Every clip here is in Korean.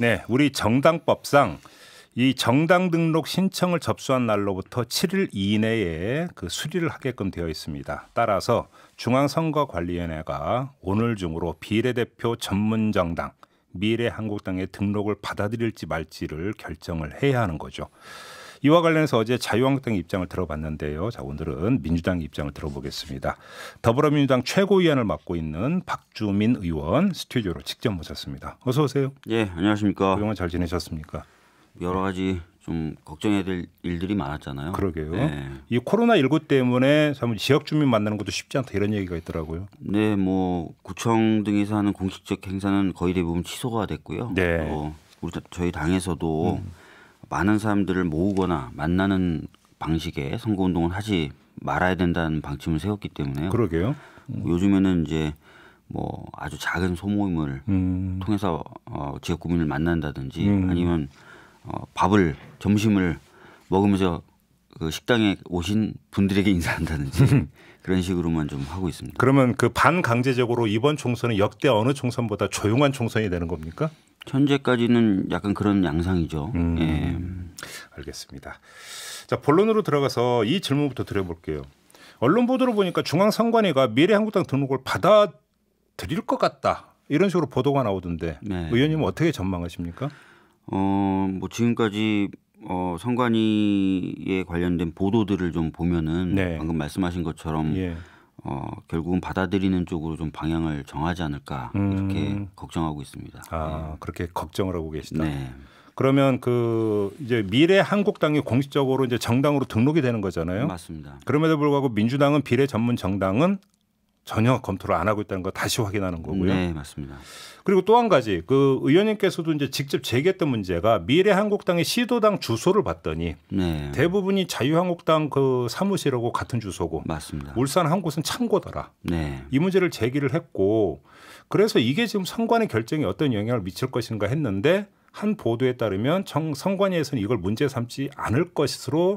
네, 우리 정당법상 이 정당 등록 신청을 접수한 날로부터 7일 이내에 그 수리를 하게끔 되어 있습니다. 따라서 중앙선거관리위원회가 오늘 중으로 비례대표 전문 정당 미래한국당의 등록을 받아들일지 말지를 결정을 해야 하는 거죠. 이와 관련해서 어제 자유한국당 입장을 들어봤는데요. 자 오늘은 민주당 입장을 들어보겠습니다. 더불어민주당 최고위원을 맡고 있는 박주민 의원 스튜디오로 직접 모셨습니다. 어서 오세요. 예 안녕하십니까. 그동안 잘 지내셨습니까? 여러 가지 좀 걱정해야 될 일들이 많았잖아요. 그러게요. 네. 이 코로나 19 때문에 지역 주민 만나는 것도 쉽지 않다 이런 얘기가 있더라고요. 네, 뭐 구청 등에서 하는 공식적 행사는 거의 대부분 취소가 됐고요. 네. 어, 우리 저희 당에서도 음. 많은 사람들을 모으거나 만나는 방식의 선거 운동을 하지 말아야 된다는 방침을 세웠기 때문에요. 그러게요. 음. 요즘에는 이제 뭐 아주 작은 소모임을 음. 통해서 어, 지역 구민을 만난다든지 음. 아니면 어, 밥을 점심을 먹으면서 그 식당에 오신 분들에게 인사한다든지 음. 그런 식으로만 좀 하고 있습니다. 그러면 그 반강제적으로 이번 총선은 역대 어느 총선보다 조용한 총선이 되는 겁니까? 현재까지는 약간 그런 양상이죠. 음. 예. 알겠습니다. 자 본론으로 들어가서 이 질문부터 드려볼게요. 언론 보도를 보니까 중앙선관위가 미래한국당 등록을 받아들일 것 같다 이런 식으로 보도가 나오던데 네. 의원님은 어떻게 전망하십니까? 어뭐 지금까지 어, 선관위에 관련된 보도들을 좀 보면은 네. 방금 말씀하신 것처럼. 예. 어, 결국은 받아들이는 쪽으로 좀 방향을 정하지 않을까 이렇게 음. 걱정하고 있습니다. 아 네. 그렇게 걱정을 하고 계시다. 네. 그러면 그 이제 미래 한국당이 공식적으로 이제 정당으로 등록이 되는 거잖아요. 맞습니다. 그럼에도 불구하고 민주당은 비례 전문 정당은 전혀 검토를 안 하고 있다는 거 다시 확인하는 거고요. 네, 맞습니다. 그리고 또 한 가지 그 의원님께서도 이제 직접 제기했던 문제가 미래한국당의 시도당 주소를 봤더니 네. 대부분이 자유한국당 그 사무실하고 같은 주소고 맞습니다. 울산 한 곳은 창고더라. 네. 이 문제를 제기를 했고 그래서 이게 지금 선관위 결정에 어떤 영향을 미칠 것인가 했는데 한 보도에 따르면 정, 선관위에서는 이걸 문제 삼지 않을 것으로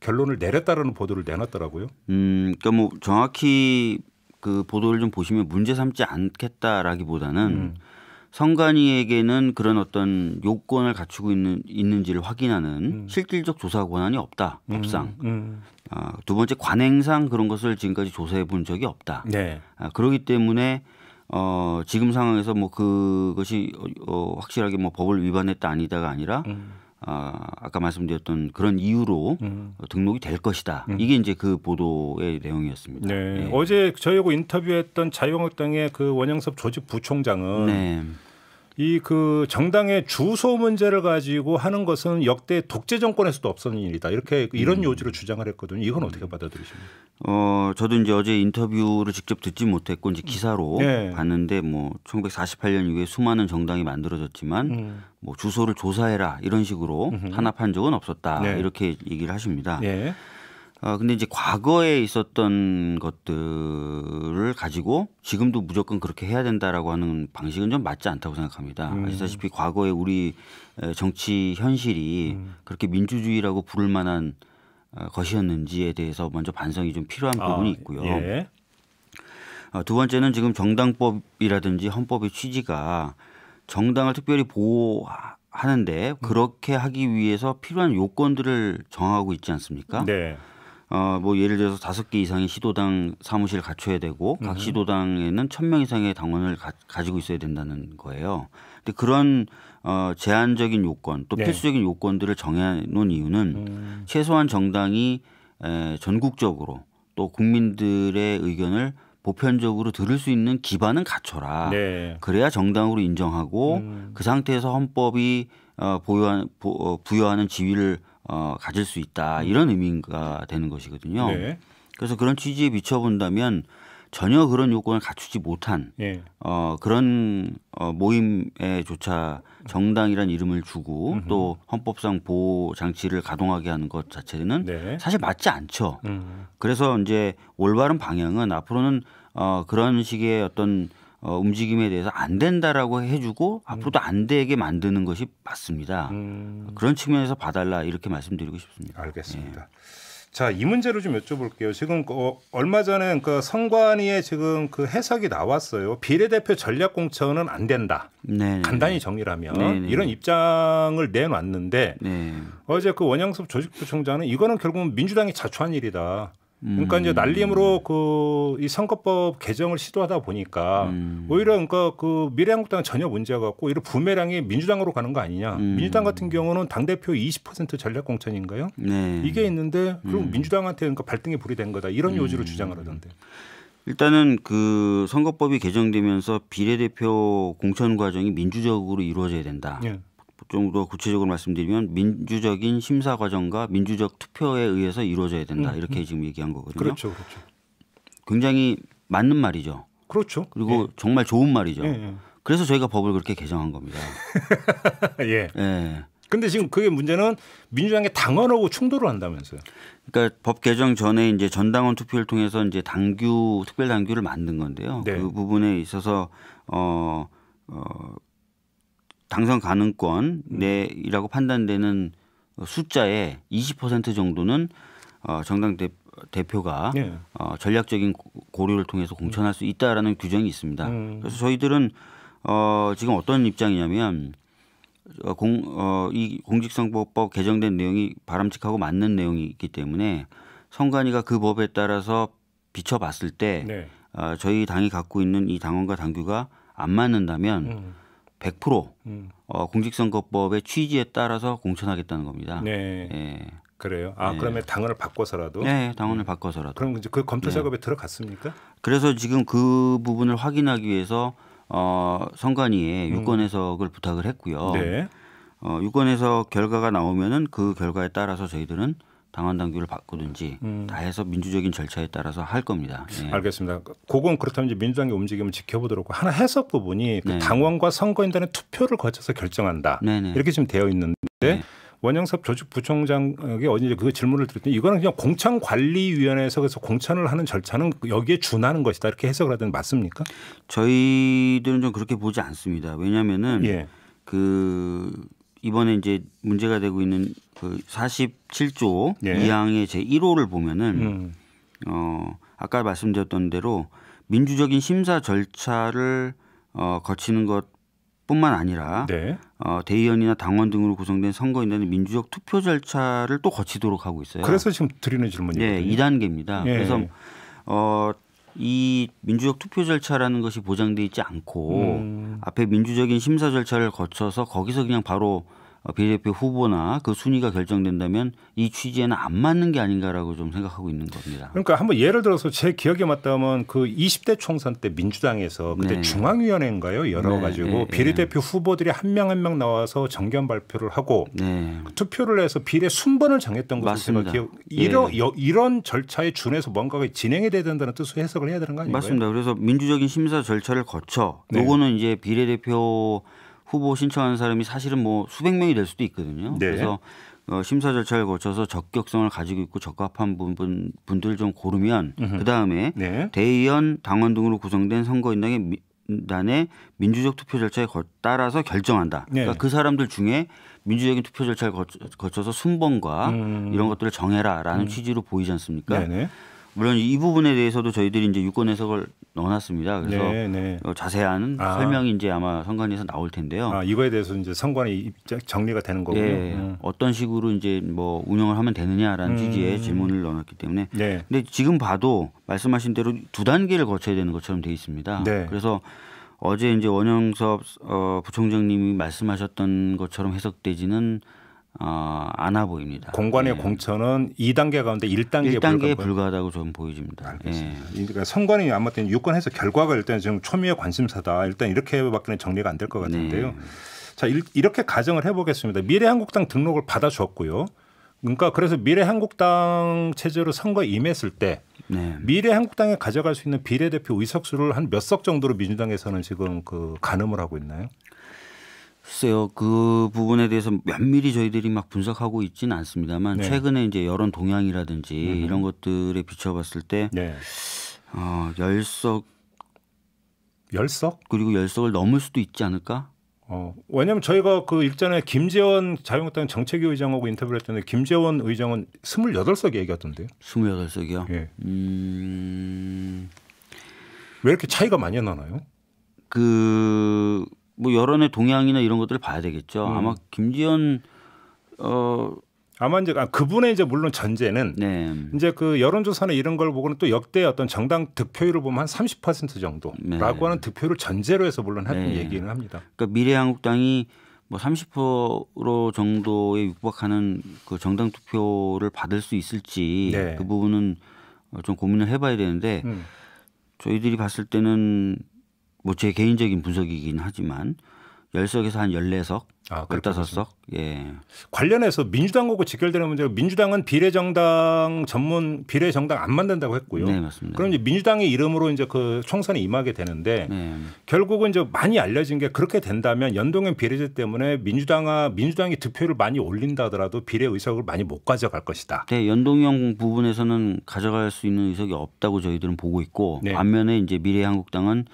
결론을 내렸다라는 보도를 내놨더라고요. 음, 그러니까 뭐 정확히 그 보도를 좀 보시면 문제 삼지 않겠다라기보다는 음. 선관위에게는 그런 어떤 요건을 갖추고 있는 있는지를 확인하는 음. 실질적 조사 권한이 없다 음, 법상. 음. 아, 두 번째 관행상 그런 것을 지금까지 조사해 본 적이 없다. 네. 아, 그러기 때문에 어, 지금 상황에서 뭐 그것이 어, 어 확실하게 뭐 법을 위반했다 아니다가 아니라. 음. 아, 아까 말씀드렸던 그런 이유로 음. 등록이 될 것이다. 음. 이게 이제 그 보도의 내용이었습니다. 네. 네. 어제 저희하고 인터뷰했던 자유한국당의 그 원영섭 조직 부총장은 네. 이그 정당의 주소 문제를 가지고 하는 것은 역대 독재 정권에서도 없었던 일이다. 이렇게 이런 음. 요지로 주장을 했거든요. 이건 어떻게 받아들이십니까? 어, 저도 이제 어제 인터뷰를 직접 듣지 못했고 이제 기사로 음. 네. 봤는데 뭐 1948년 이후에 수많은 정당이 만들어졌지만 음. 뭐 주소를 조사해라 이런 식으로 음흠. 탄압한 적은 없었다. 네. 이렇게 얘기를 하십니다. 네. 아, 근데 이제 과거에 있었던 것들을 가지고 지금도 무조건 그렇게 해야 된다라고 하는 방식은 좀 맞지 않다고 생각합니다. 음. 아시다시피 과거에 우리 정치 현실이 음. 그렇게 민주주의라고 부를 만한 어, 것이었는지에 대해서 먼저 반성이 좀 필요한 아, 부분이 있고요. 예. 어, 두 번째는 지금 정당법이라든지 헌법의 취지가 정당을 특별히 보호 하는데 그렇게 하기 위해서 필요한 요건들을 정하고 있지 않습니까? 네. 어, 뭐 예를 들어서 다섯 개 이상의 시도당 사무실 갖춰야 되고 각 음. 시도당에는 천 명 이상의 당원을 가, 지고 있어야 된다는 거예요. 근데 그런 어, 제한적인 요건 또 네. 필수적인 요건들을 정해놓은 이유는 음. 최소한 정당이 에, 전국적으로 또 국민들의 의견을 보편적으로 들을 수 있는 기반은 갖춰라. 네. 그래야 정당으로 인정하고 음. 그 상태에서 헌법이 어, 보유한, 보, 어, 부여하는 지위를 어, 가질 수 있다 이런 의미가 되는 것이거든요. 네. 그래서 그런 취지에 비춰본다면 전혀 그런 요건을 갖추지 못한 예. 어, 그런 어, 모임에조차 정당이란 이름을 주고 음흠. 또 헌법상 보호 장치를 가동하게 하는 것 자체는 네. 사실 맞지 않죠. 음. 그래서 이제 올바른 방향은 앞으로는 어, 그런 식의 어떤 어, 움직임에 대해서 안 된다라고 해주고 앞으로도 음. 안 되게 만드는 것이 맞습니다. 음. 그런 측면에서 봐달라 이렇게 말씀드리고 싶습니다. 알겠습니다. 예. 자, 이 문제로 좀 여쭤볼게요. 지금 어, 얼마 전에 그 선관위의 지금 그 해석이 나왔어요. 비례대표 전략공천은 안 된다. 네네. 네, 간단히 네. 정리하면 네네. 이런 네. 입장을 내놨는데 네네. 어제 그 원영섭 조직부총장은 이거는 결국 민주당이 자초한 일이다. 그러니까 이제 음. 날림으로 그 이 선거법 개정을 시도하다 보니까 음. 오히려 그러니까 그 미래한국당은 전혀 문제가 없고 이런 부메랑이 민주당으로 가는 거 아니냐. 음. 민주당 같은 경우는 당 대표 20% 전략 공천인가요? 네. 이게 있는데 그럼 음. 민주당한테 그러니까 발등에 불이 된 거다 이런 음. 요지로 주장을 하던데. 일단은 그 선거법이 개정되면서 비례대표 공천 과정이 민주적으로 이루어져야 된다. 네. 좀더 구체적으로 말씀드리면 민주적인 심사 과정과 민주적 투표에 의해서 이루어져야 된다. 음, 이렇게 음. 지금 얘기한 거거든요. 그렇죠. 그렇죠. 굉장히 맞는 말이죠. 그렇죠. 그리고 예. 정말 좋은 말이죠. 예, 예. 그래서 저희가 법을 그렇게 개정한 겁니다. 예. 예. 근데 지금 그게 문제는 민주당이 당원하고 충돌을 한다면서요. 그러니까 법 개정 전에 이제 전당원 투표를 통해서 이제 당규 특별 당규를 만든 건데요. 네. 그 부분에 있어서 어, 어 당선 가능권 음. 내이라고 판단되는 숫자의 20% 정도는 어, 정당 대, 대표가 예. 어, 전략적인 고려를 통해서 공천할 수 있다라는 규정이 있습니다. 음. 그래서 저희들은 어, 지금 어떤 입장이냐면 어, 공, 어, 이 공직선거법 개정된 내용이 바람직하고 맞는 내용이기 때문에 선관위가 그 법에 따라서 비춰봤을 때 네. 어, 저희 당이 갖고 있는 이 당원과 당규가 안 맞는다면 음. 100% 음. 어, 공직선거법의 취지에 따라서 공천하겠다는 겁니다. 네. 예. 그래요. 아 예. 그러면 당원을 바꿔서라도. 네, 당원을 네. 바꿔서라도. 그럼 이제 그 검토 네. 작업에 네. 들어갔습니까? 그래서 지금 그 부분을 확인하기 위해서 어, 선관위에 음. 유권 해석을 부탁을 했고요. 네. 어, 유권 해석 결과가 나오면은 그 결과에 따라서 저희들은 당원 당규를 바꾸든지 음. 다 해서 민주적인 절차에 따라서 할 겁니다. 예. 알겠습니다. 그건 그렇다면 이제 민주당의 움직임을 지켜보도록 하고 하나 해석 부분이 그 네. 당원과 선거인단의 투표를 거쳐서 결정한다. 네네. 네. 이렇게 지금 되어 있는데 네. 원영섭 조직부총장에게 어제 그 질문을 드렸더니 이거는 그냥 공천관리위원회에서 그래서 공천을 하는 절차는 여기에 준하는 것이다 이렇게 해석을 하던 맞습니까? 저희들은 좀 그렇게 보지 않습니다. 왜냐하면은 예. 그 이번에 이제 문제가 되고 있는 그 47조 예. 2항의 제 1호를 보면은 음. 어 아까 말씀드렸던 대로 민주적인 심사 절차를 어 거치는 것 뿐만 아니라 네. 어, 대의원이나 당원 등으로 구성된 선거인단의 민주적 투표 절차를 또 거치도록 하고 있어요. 그래서 지금 드리는 질문이에요. 네, 2단계입니다. 예. 그래서 어, 이 민주적 투표 절차라는 것이 보장돼 있지 않고 음. 앞에 민주적인 심사 절차를 거쳐서 거기서 그냥 바로 어, 비례대표 후보나 그 순위가 결정된다면 이 취지에는 안 맞는 게 아닌가라고 좀 생각하고 있는 겁니다. 그러니까 한번 예를 들어서 제 기억에 맞다면 그 20대 총선 때 민주당에서 그때 네. 중앙위원회인가요 열어가지고 네. 네, 네. 비례대표 후보들이 한명 한명 한 명 나와서 정견 발표를 하고 네. 투표를 해서 비례 순번을 정했던 것으로 기억. 이런 예. 이런 절차에 준해서 뭔가가 진행이 돼야 된다는 뜻으로 해석을 해야 되는 거 아닌가요? 맞습니다. 그래서 민주적인 심사 절차를 거쳐 요거는 이제 비례대표 후보 신청하는 사람이 사실은 뭐 수백 명이 될 수도 있거든요. 네. 그래서 어, 심사 절차를 거쳐서 적격성을 가지고 있고 적합한 분, 분들을 분좀 고르면 그 다음에 네. 대의원, 당원 등으로 구성된 선거인단의 단의 민주적 투표 절차에 따라서 결정한다. 네. 그러니까 그 사람들 중에 민주적인 투표 절차를 거쳐서 순번과 음. 이런 것들을 정해라라는 음. 취지로 보이지 않습니까? 네네. 물론 이 부분에 대해서도 저희들이 이제 유권 해석을 넣어놨습니다. 그래서 네, 네. 어, 자세한 아. 설명이 이제 아마 선관위에서 나올 텐데요. 아, 이거에 대해서 이제 선관위 정리가 되는 거고요. 네, 음. 어떤 식으로 이제 뭐 운영을 하면 되느냐라는 음. 취지의 질문을 넣어놨기 때문에. 네. 근데 지금 봐도 말씀하신 대로 두 단계를 거쳐야 되는 것처럼 돼 있습니다. 네. 그래서 어제 이제 원영섭 어, 부총장님이 말씀하셨던 것처럼 해석되지는 어, 안아 보입니다. 공관의 예. 공천은 2단계 가운데 1단계에, 1단계 불과하다고 저는 보여집니다. 알겠습니다. 예. 그러니까 선관위 아마 때 유권 해서 결과가 일단 지금 초미의 관심사다. 일단 이렇게밖에 정리가 안 될 것 같은데요. 네. 자, 일, 이렇게 가정을 해보겠습니다. 미래한국당 등록을 받아줬고요. 그러니까 그래서 미래한국당 체제로 선거 임했을 때 네. 미래한국당에 가져갈 수 있는 비례대표 의석수를 한 몇 석 정도로 민주당에서는 지금 그 가늠을 하고 있나요? 글쎄요 그 부분에 대해서 면밀히 저희들이 막 분석하고 있지는 않습니다만 네. 최근에 이제 여론 동향이라든지 음 이런 것들에 비춰봤을 때 네. 어, 열석 열석 그리고 열석을 넘을 수도 있지 않을까? 어, 왜냐하면 저희가 그 일전에 김재원 자유한국당 정책위 의장하고 인터뷰를 했더니 김재원 의장은 2물여덟석 얘기하던데요. 스물여덟 석이요 예. 음... 왜 이렇게 차이가 많이 나나요? 그뭐 여론의 동향이나 이런 것들을 봐야 되겠죠. 음. 아마 김지현 어 아마 이제 아, 그분의 이제 물론 전제는 네. 이제 그 여론조사나 이런 걸 보고는 또 역대 어떤 정당 득표율을 보면 한 30% 정도라고 네. 하는 득표율을 전제로 해서 물론 하는 네. 얘기는 합니다. 그러니까 미래한국당이 뭐30% 정도에 육박하는 그 정당 투표를 받을 수 있을지 네. 그 부분은 어, 좀 고민을 해봐야 되는데 음. 저희들이 봤을 때는 뭐제 개인적인 분석이긴 하지만 10석에서 한 14석, 아, 15석. 예. 관련해서 민주당하고 직결되는 문제가 민주당은 비례정당 전문 비례정당 안 만든다고 했고요. 네, 맞습니다. 그럼 이제 민주당의 이름으로 이제 그 총선에 임하게 되는데 네. 결국은 이제 많이 알려진 게 그렇게 된다면 연동형 비례제 때문에 민주당아 민주당이 득표를 많이 올린다 하더라도 비례 의석을 많이 못 가져갈 것이다. 네, 연동형 부분에서는 가져갈 수 있는 의석이 없다고 저희들은 보고 있고 네. 반면에 이제 미래한국당은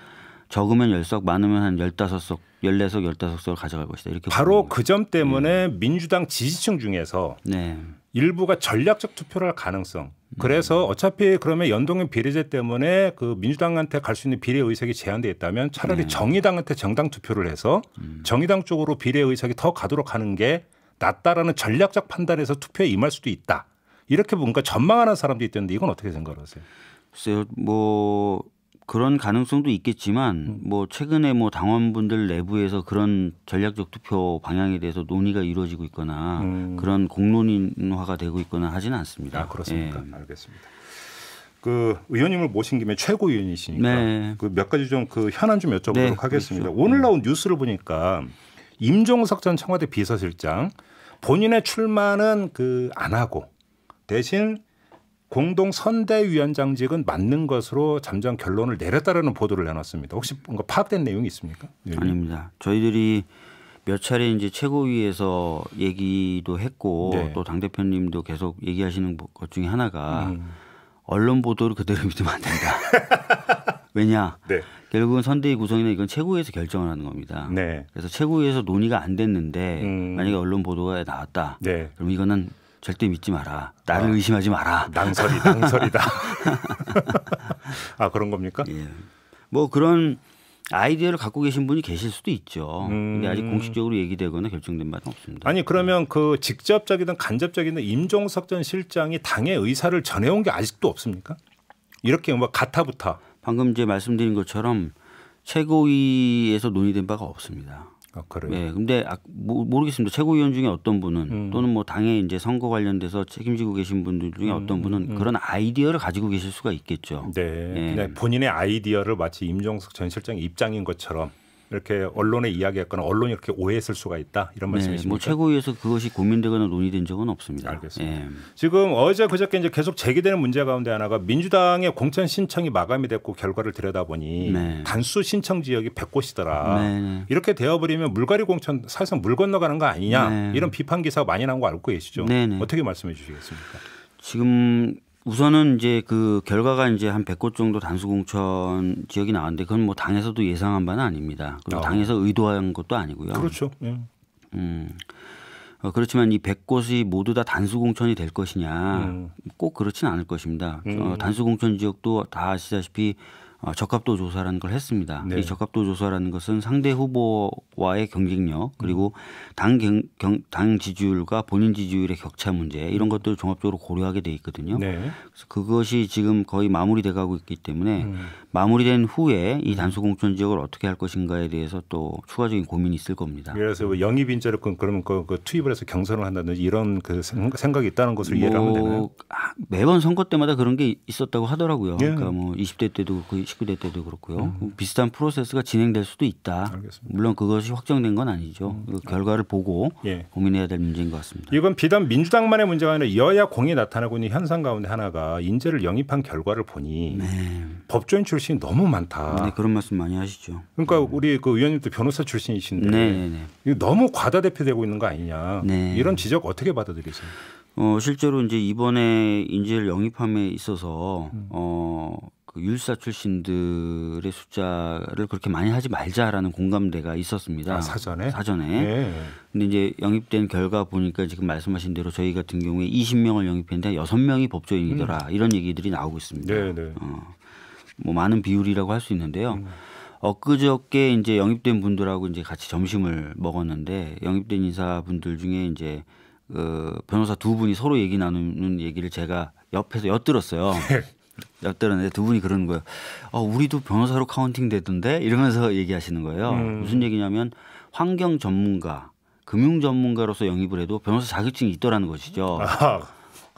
적으면 열석 많으면 한 열다섯 석 열네 석 열다섯 석을 가져갈 것이다. 이렇게 바로 그 점 때문에 네. 민주당 지지층 중에서 네. 일부가 전략적 투표를 할 가능성. 그래서 음. 어차피 그러면 연동형 비례제 때문에 그 민주당한테 갈 수 있는 비례 의석이 제한돼 있다면 차라리 네. 정의당한테 정당 투표를 해서 음. 정의당 쪽으로 비례 의석이 더 가도록 하는 게 낫다라는 전략적 판단에서 투표에 임할 수도 있다. 이렇게 뭔가 전망하는 사람도 있던데 이건 어떻게 생각하세요? 글쎄요, 뭐 그런 가능성도 있겠지만 음. 뭐 최근에 뭐 당원분들 내부에서 그런 전략적 투표 방향에 대해서 논의가 이루어지고 있거나 음. 그런 공론화가 되고 있거나 하지는 않습니다. 아, 그렇습니까? 예. 알겠습니다. 그 의원님을 모신 김에 최고위원이시니까 네. 그몇 가지 좀 그 현안 좀 여쭤보도록 네, 하겠습니다. 그렇죠. 오늘 음. 나온 뉴스를 보니까 임종석 전 청와대 비서실장 본인의 출마는 그 안 하고 대신 공동 선대위원장직은 맞는 것으로 잠정 결론을 내렸다라는 보도를 내놨습니다. 혹시 뭔가 파악된 내용이 있습니까? 네. 아닙니다. 저희들이 몇 차례 이제 최고위에서 얘기도 했고 네. 또당 대표님도 계속 얘기하시는 것 중에 하나가 음. 언론 보도를 그대로 믿으면 안 된다. 왜냐? 네. 결국은 선대위 구성이나 이건 최고위에서 결정을 하는 겁니다. 네. 그래서 최고위에서 논의가 안 됐는데 음. 만약에 언론 보도가 나왔다. 네. 그럼 이거는 절대 믿지 마라. 나를 아, 의심하지 마라. 낭설이 낭설이다. 아 그런 겁니까? 예. 뭐 그런 아이디어를 갖고 계신 분이 계실 수도 있죠. 음. 근데 아직 음. 공식적으로 얘기되거나 결정된 바는 없습니다. 아니 그러면 네. 그 직접적이든 간접적이든 임종석 전 실장이 당의 의사를 전해온 게 아직도 없습니까? 이렇게 뭐가타부터 방금 이제 말씀드린 것처럼 최고위에서 논의된 바가 없습니다. 역할을. 아, 네, 근데 아, 모, 모르겠습니다. 최고위원 중에 어떤 분은 음. 또는 뭐 당의 이제 선거 관련돼서 책임지고 계신 분들 중에 음, 어떤 분은 음. 그런 아이디어를 가지고 계실 수가 있겠죠. 네, 네. 본인의 아이디어를 마치 임종석 전 실장의 입장인 것처럼 이렇게 언론의 이야기였거나 언론이 이렇게 오해했을 수가 있다 이런 네, 말씀이십니까? 네, 뭐 최고위에서 그것이 고민되거나 논의된 적은 없습니다. 알겠습니다. 예. 지금 어제 그저께 이제 계속 제기되는 문제 가운데 하나가 민주당의 공천 신청이 마감이 됐고 결과를 들여다보니 네. 단수 신청 지역이 100곳이더라. 네. 이렇게 되어버리면 물갈이 공천 사실상 물 건너가는 거 아니냐 네. 이런 비판 기사가 많이 나온 거 알고 계시죠? 어떻게 말씀해 주시겠습니까? 지금 우선은 이제 그 결과가 이제 한 100곳 정도 단수공천 지역이 나왔는데 그건 뭐 당에서도 예상한 바는 아닙니다. 그리고 아. 당에서 의도한 것도 아니고요. 그렇죠. 예. 음. 어, 그렇지만 이 100곳이 모두 다 단수공천이 될 것이냐 음. 꼭 그렇진 않을 것입니다. 어, 음. 어, 단수공천 지역도 다 아시다시피 어, 적합도 조사라는 걸 했습니다. 네. 이 적합도 조사라는 것은 상대 후보와의 경쟁력 그리고 음. 당, 경, 당 지지율과 본인 지지율의 격차 문제 이런 것들을 종합적으로 고려하게 돼 있거든요. 네. 그래서 그것이 지금 거의 마무리돼 가고 있기 때문에 음. 마무리된 후에 이 단수공천 지역을 어떻게 할 것인가에 대해서 또 추가적인 고민이 있을 겁니다. 그래서 뭐 영입 인재를 그, 그러면 그, 그 투입을 해서 경선을 한다든지 이런 그 생각이 있다는 것을 뭐, 이해 하면 되나요? 뭐, 매번 선거 때마다 그런 게 있었다고 하더라고요. 예. 그러니까 뭐 20대 때도 그 식비대 때도 그렇고요. 음. 비슷한 프로세스가 진행될 수도 있다. 알겠습니다. 물론 그것이 확정된 건 아니죠. 음. 그 결과를 보고 예. 고민해야 될 문제인 것 같습니다. 이건 비단 민주당만의 문제가 아니라 여야 공이 나타나고 있는 현상 가운데 하나가 인재를 영입한 결과를 보니 네. 법조인 출신이 너무 많다. 네, 그런 말씀 많이 하시죠. 그러니까 네. 우리 그 의원님도 변호사 출신이신데 네, 네, 네. 너무 과다 대표되고 있는 거 아니냐. 네. 이런 지적 어떻게 받아들이세요? 어, 실제로 이제 이번에 인재를 영입함에 있어서 음. 어, 그 율사 출신들의 숫자를 그렇게 많이 하지 말자라는 공감대가 있었습니다. 아, 사전에? 사전에. 네. 근데 이제 영입된 결과 보니까 지금 말씀하신 대로 저희 같은 경우에 20명을 영입했는데 6명이 법조인이더라 음. 이런 얘기들이 나오고 있습니다. 네, 네. 어, 뭐 많은 비율이라고 할 수 있는데요. 음. 엊그저께 이제 영입된 분들하고 이제 같이 점심을 먹었는데 영입된 인사분들 중에 이제 그 변호사 두 분이 서로 얘기 나누는 얘기를 제가 옆에서 엿들었어요. 예. 약들었는데 두 분이 그러는 거예요. 어, 우리도 변호사로 카운팅 되던데 이러면서 얘기하시는 거예요. 음. 무슨 얘기냐면 환경 전문가, 금융 전문가로서 영입을 해도 변호사 자격증이 있더라는 것이죠. 아.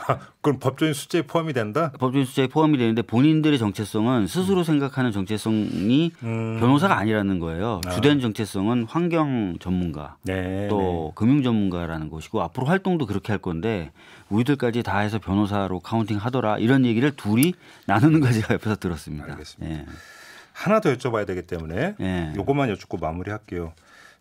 아, 그럼 법조인 수재에 포함이 된다? 법조인 수재에 포함이 되는데 본인들의 정체성은 스스로 음. 생각하는 정체성이 음. 변호사가 아니라는 거예요. 아. 주된 정체성은 환경 전문가 네, 또 네. 금융 전문가라는 것이고 앞으로 활동도 그렇게 할 건데 우리들까지 다 해서 변호사로 카운팅 하더라 이런 얘기를 둘이 나누는 거 제가 옆에서 들었습니다. 알겠습니다. 예. 하나 더 여쭤봐야 되기 때문에 예. 요것만 여쭙고 마무리할게요.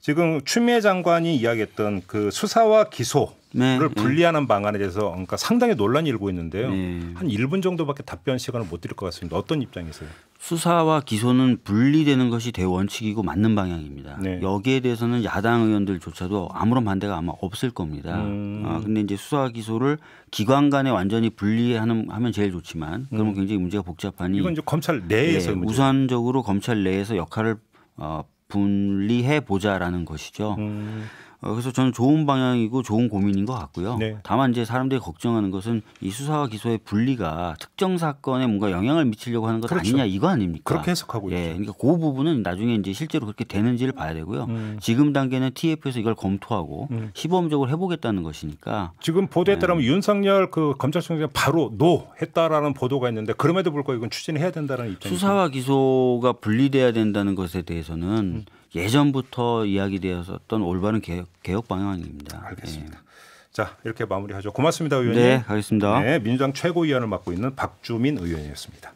지금 추미애 장관이 이야기했던 그 수사와 기소를 네, 네. 분리하는 네. 방안에 대해서 그러니까 상당히 논란이 일고 있는데요. 네. 한 1분 정도밖에 답변 시간을 못 드릴 것 같습니다. 어떤 입장이세요? 수사와 기소는 분리되는 것이 대원칙이고 맞는 방향입니다. 네. 여기에 대해서는 야당 의원들조차도 아무런 반대가 아마 없을 겁니다. 음. 아, 근데 이제 수사와 기소를 기관 간에 완전히 분리하는 하면 제일 좋지만 그러면 음. 굉장히 문제가 복잡하니 이건 이제 검찰 내에서 예, 우선적으로 검찰 내에서 역할을 어, 분리해 보자라는 것이죠. 음. 어, 그래서 저는 좋은 방향이고 좋은 고민인 것 같고요. 네. 다만 이제 사람들이 걱정하는 것은 이 수사와 기소의 분리가 특정 사건에 뭔가 영향을 미치려고 하는 것 그렇죠. 아니냐 이거 아닙니까? 그렇게 해석하고 예, 있죠. 그러니까 그 부분은 나중에 이제 실제로 그렇게 되는지를 봐야 되고요. 음. 지금 단계는 TF에서 이걸 검토하고 음. 시범적으로 해보겠다는 것이니까 지금 보도에 네. 따르면 윤석열 그 검찰총장 바로 노 했다라는 보도가 있는데 그럼에도 불구하고 이건 추진해야 된다는 입장 수사와 기소가 분리돼야 된다는 것에 대해서는 음. 예전부터 이야기되었었던 올바른 개, 개혁 방향입니다. 알겠습니다. 예. 자 이렇게 마무리하죠. 고맙습니다, 의원님. 네, 가겠습니다. 네, 민주당 최고위원을 맡고 있는 박주민 의원이었습니다.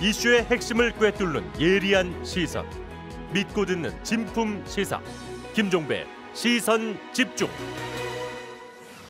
이슈의 핵심을 꿰뚫는 예리한 시선, 믿고 듣는 진품 시사, 김종배 시선 집중.